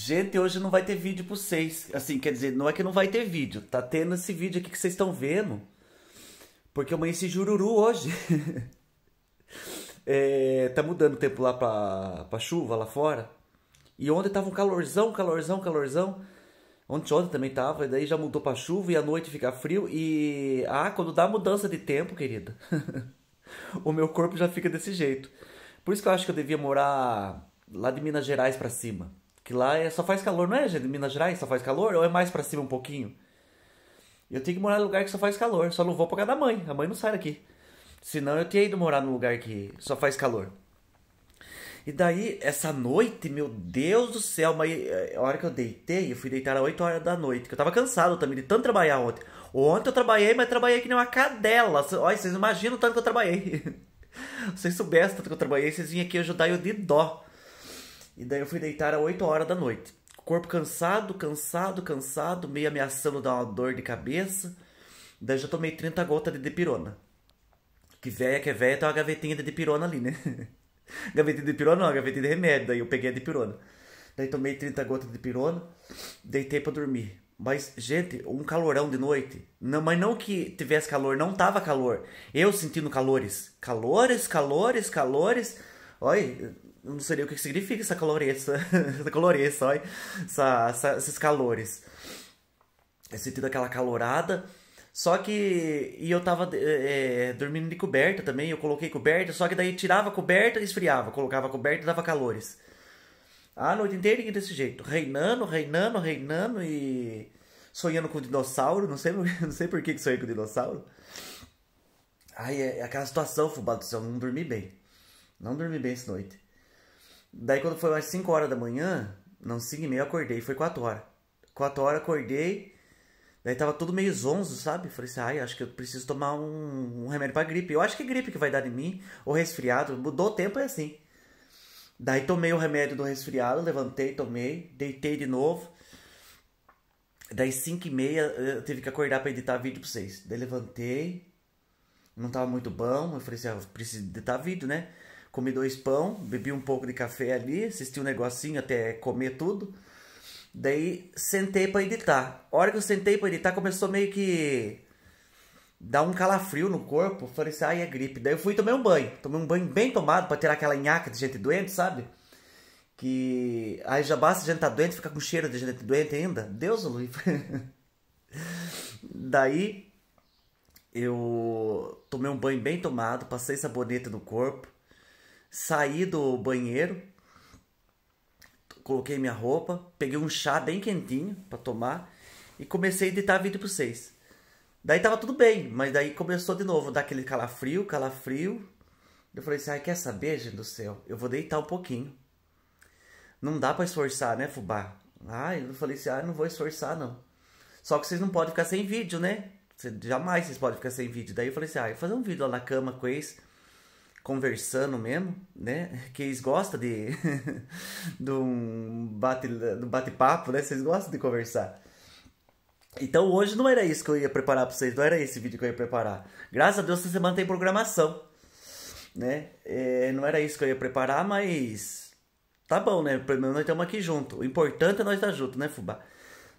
Gente, hoje não vai ter vídeo para vocês. Assim, quer dizer, não é que não vai ter vídeo. Tá tendo esse vídeo aqui que vocês estão vendo. Porque eu amanheci jururu hoje. é, tá mudando o tempo lá pra, chuva, lá fora. E ontem tava um calorzão, calorzão, calorzão. Ontem, ontem também tava, e daí já mudou pra chuva e à noite fica frio. E. Ah, quando dá mudança de tempo, querida. o meu corpo já fica desse jeito. Por isso que eu acho que eu devia morar lá de Minas Gerais pra cima. Que lá é, só faz calor, não é, gente? Minas Gerais só faz calor? Ou é mais para cima um pouquinho? Eu tenho que morar num lugar que só faz calor. Só não vou pra casa da mãe. A mãe não sai daqui. Senão eu tinha ido morar num lugar que só faz calor. E daí, essa noite, meu Deus do céu, mas eh, a hora que eu deitei, eu fui deitar às 8 horas da noite, que eu tava cansado também de tanto trabalhar ontem. Ontem eu trabalhei, mas trabalhei que nem uma cadela. Olha, vocês imaginam o tanto que eu trabalhei. vocês soubessem o tanto que eu trabalhei, vocês vinham aqui ajudar eu de dó. E daí eu fui deitar às 8 horas da noite. Corpo cansado, cansado, cansado, meio ameaçando dar uma dor de cabeça. Daí já tomei 30 gotas de depirona Que velha que é velha, tem uma gavetinha de depirona ali, né? gavetinha de depirona não, gavetinha de remédio. Daí eu peguei a depirona Daí tomei 30 gotas de depirona deitei para dormir. Mas, gente, um calorão de noite. Não, mas não que tivesse calor, não tava calor. Eu sentindo calores. Calores, calores, calores. Olha, não sei o que significa essa coloressa, essa coloressa, olha, essa, essa, esses calores. Eu senti daquela calorada. Só que. E eu tava é, dormindo de coberta também, eu coloquei coberta, só que daí tirava a coberta e esfriava, colocava a coberta e dava calores. A noite inteira desse jeito, reinando, reinando, reinando e. sonhando com dinossauro, não sei, não sei por que, que sonhei com dinossauro. Aí é, é aquela situação, fubá do céu, não dormi bem. Não dormi bem essa noite. Daí quando foi umas 5 horas da manhã, não, 5 e meia eu acordei, foi 4 horas. 4 horas acordei, daí tava todo meio zonzo, sabe? Falei assim, ai, acho que eu preciso tomar um, um remédio pra gripe. Eu acho que é gripe que vai dar em mim, ou resfriado, mudou o tempo, é assim. Daí tomei o remédio do resfriado, levantei, tomei, deitei de novo. Daí 5 e meia eu tive que acordar para editar vídeo pra vocês. Daí levantei, não tava muito bom, eu falei assim, ah, eu preciso editar vídeo, né? comi dois pão, bebi um pouco de café ali, assisti um negocinho até comer tudo. Daí sentei para editar. A hora que eu sentei para editar, começou meio que dar um calafrio no corpo. Falei assim, ai, é gripe. Daí eu fui e tomei um banho. Tomei um banho bem tomado para tirar aquela nhaca de gente doente, sabe? Que aí já basta gente tá doente, fica com cheiro de gente doente ainda. Deus o livre. Daí eu tomei um banho bem tomado, passei sabonete no corpo. Saí do banheiro, coloquei minha roupa, peguei um chá bem quentinho para tomar e comecei a editar vídeo para vocês. Daí tava tudo bem, mas daí começou de novo daquele calafrio, calafrio. Eu falei assim, ai, quer saber, gente do céu? Eu vou deitar um pouquinho. Não dá para esforçar, né, fubá? Ah, eu falei assim, ai não vou esforçar, não. Só que vocês não podem ficar sem vídeo, né? Jamais vocês podem ficar sem vídeo. Daí eu falei assim, ai vou fazer um vídeo lá na cama com eles conversando mesmo, né? Que eles gostam de, de um bate-papo, bate né? Vocês gostam de conversar. Então hoje não era isso que eu ia preparar pra vocês, não era esse vídeo que eu ia preparar. Graças a Deus essa semana tem programação, né? É, não era isso que eu ia preparar, mas tá bom, né? Pelo menos nós estamos aqui junto. O importante é nós estar junto, né, Fubá?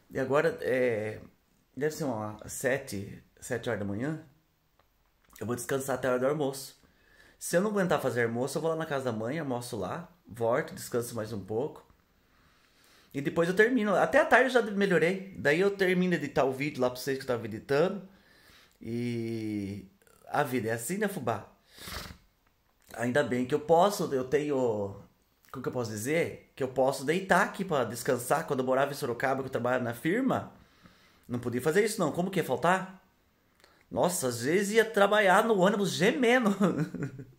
E agora, é, deve ser umas sete, sete horas da manhã. Eu vou descansar até a hora do almoço. Se eu não aguentar fazer almoço, eu vou lá na casa da mãe, almoço lá, volto, descanso mais um pouco. E depois eu termino. Até a tarde eu já melhorei. Daí eu termino de editar o vídeo lá pra vocês que eu tava editando. E a vida é assim, né, fubá? Ainda bem que eu posso, eu tenho. Como que eu posso dizer? Que eu posso deitar aqui para descansar. Quando eu morava em Sorocaba, que eu trabalhava na firma, não podia fazer isso não. Como que ia faltar? Nossa, às vezes ia trabalhar no ônibus gemendo.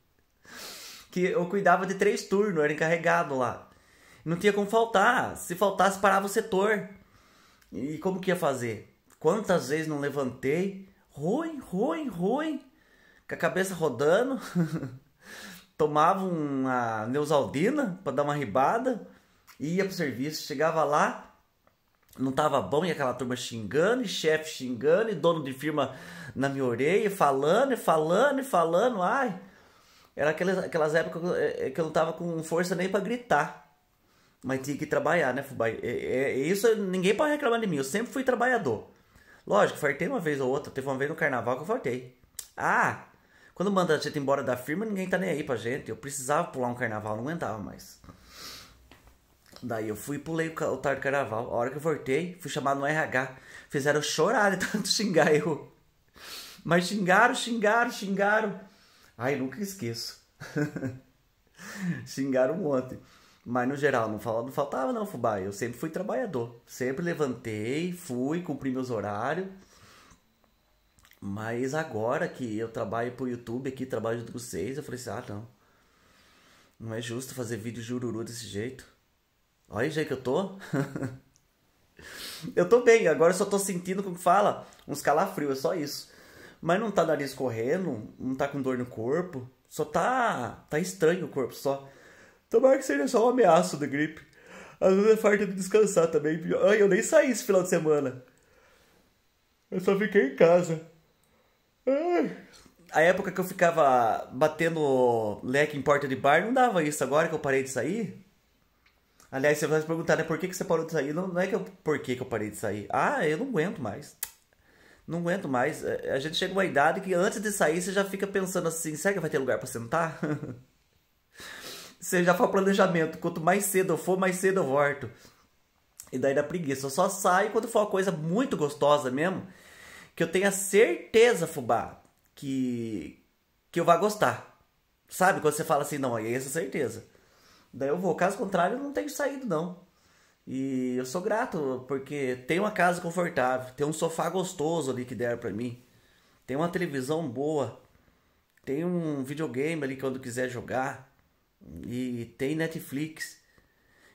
que eu cuidava de três turnos, era encarregado lá. Não tinha como faltar. Se faltasse, parava o setor. E como que ia fazer? Quantas vezes não levantei? Ruim, ruim, ruim. Com a cabeça rodando. Tomava uma Neusaldina para dar uma ribada. Ia pro serviço. Chegava lá, não tava bom e aquela turma xingando, e chefe xingando, e dono de firma na minha orelha, falando, e falando, e falando, ai. Era aquelas, aquelas épocas é, é, que eu não tava com força nem para gritar. Mas tinha que trabalhar, né, Fubai, é, é, é, isso ninguém pode reclamar de mim, eu sempre fui trabalhador. Lógico, fartei uma vez ou outra, teve uma vez no carnaval que eu fartei. Ah, quando manda a gente embora da firma, ninguém tá nem aí pra gente. Eu precisava pular um carnaval, não aguentava mais. Daí eu fui e pulei o, o tal carnaval. A hora que eu voltei, fui chamado no RH. Fizeram chorar de tanto xingar eu. Mas xingaram, xingaram, xingaram. Ai, nunca esqueço. xingaram um monte. Mas no geral, não, não faltava não, fubá. Eu sempre fui trabalhador. Sempre levantei, fui, cumpri meus horários. Mas agora que eu trabalho pro YouTube aqui, trabalho junto com vocês, eu falei assim, ah não. Não é justo fazer vídeo jururu desse jeito. Olha o jeito que eu tô. eu tô bem, agora eu só tô sentindo, como fala, uns calafrios, é só isso. Mas não tá nariz correndo, não tá com dor no corpo, só tá tá estranho o corpo só. Tomara que seja só um ameaço da gripe. Às vezes é farta de descansar também. Ai, eu nem saí esse final de semana. Eu só fiquei em casa. Ai. A época que eu ficava batendo leque em porta de bar não dava isso. Agora que eu parei de sair, Aliás, você vai se perguntar, né? Por que, que você parou de sair? Não, não é que eu, por que, que eu parei de sair. Ah, eu não aguento mais. Não aguento mais. É, a gente chega a uma idade que antes de sair você já fica pensando assim: será que vai ter lugar para sentar? você já faz o planejamento. Quanto mais cedo eu for, mais cedo eu volto. E daí dá preguiça. Eu só saio quando for uma coisa muito gostosa mesmo. Que eu tenha certeza, fubá, que, que eu vá gostar. Sabe? Quando você fala assim, não, aí é essa certeza. Daí eu vou. Caso contrário, eu não tenho saído, não. E eu sou grato, porque tem uma casa confortável, tem um sofá gostoso ali que deram pra mim, tem uma televisão boa, tem um videogame ali quando quiser jogar, e tem Netflix.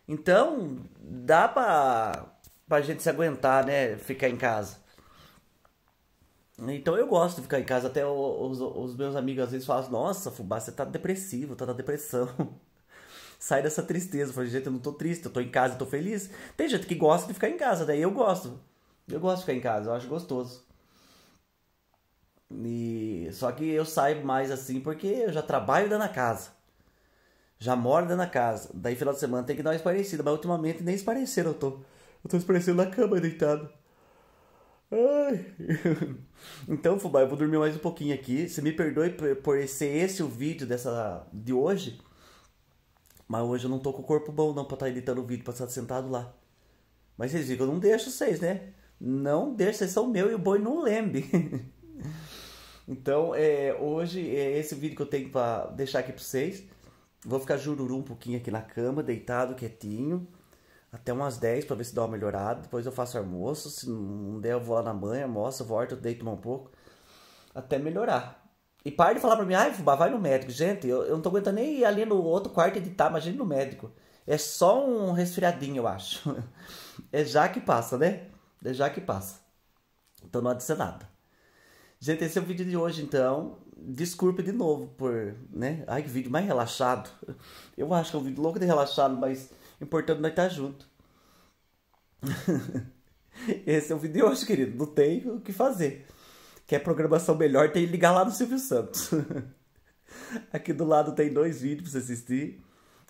Então, dá pra, pra gente se aguentar, né? Ficar em casa. Então eu gosto de ficar em casa. Até os, os meus amigos às vezes falam, nossa, Fubá, você tá depressivo, tá na depressão. sai dessa tristeza. falei, gente, eu não tô triste, eu tô em casa, eu tô feliz. Tem gente que gosta de ficar em casa, daí eu gosto. Eu gosto de ficar em casa, eu acho gostoso. E só que eu saio mais assim porque eu já trabalho dando a casa. Já moro dando a casa. Daí final de semana tem que dar uma esparecida, mas ultimamente nem esparecer eu tô. Eu tô esparecendo na cama deitado. Ai. então, Fubá, eu vou dormir mais um pouquinho aqui. Você me perdoe por ser esse o vídeo dessa de hoje. Mas hoje eu não tô com o corpo bom não pra estar tá editando o vídeo, pra estar sentado lá. Mas vocês viram, eu não deixo vocês, né? Não deixo, vocês são meu e o boi não lembre. então, é, hoje é esse vídeo que eu tenho pra deixar aqui pra vocês. Vou ficar jururu um pouquinho aqui na cama, deitado, quietinho. Até umas 10 pra ver se dá uma melhorada. Depois eu faço almoço. Se não der, eu vou lá na manhã, almoço, volto, deito um pouco. Até melhorar. E para de falar para mim, ai, Fubá, vai no médico. Gente, eu, eu não tô aguentando nem ir ali no outro quarto editar, imagina no médico. É só um resfriadinho, eu acho. É já que passa, né? É já que passa. Então não adianta nada. Gente, esse é o vídeo de hoje, então. Desculpe de novo por, né? Ai, que vídeo mais relaxado. Eu acho que é um vídeo louco de relaxado, mas importante nós estar tá junto. Esse é o vídeo de hoje, querido. Não tem o que fazer. Quer é programação melhor, tem que ligar lá no Silvio Santos. Aqui do lado tem dois vídeos pra você assistir.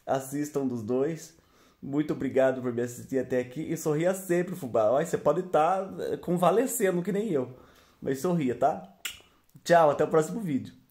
Assistam dos dois. Muito obrigado por me assistir até aqui. E sorria sempre, fubá. Olha, você pode estar tá eh, convalescendo que nem eu. Mas sorria, tá? Tchau, até o próximo vídeo.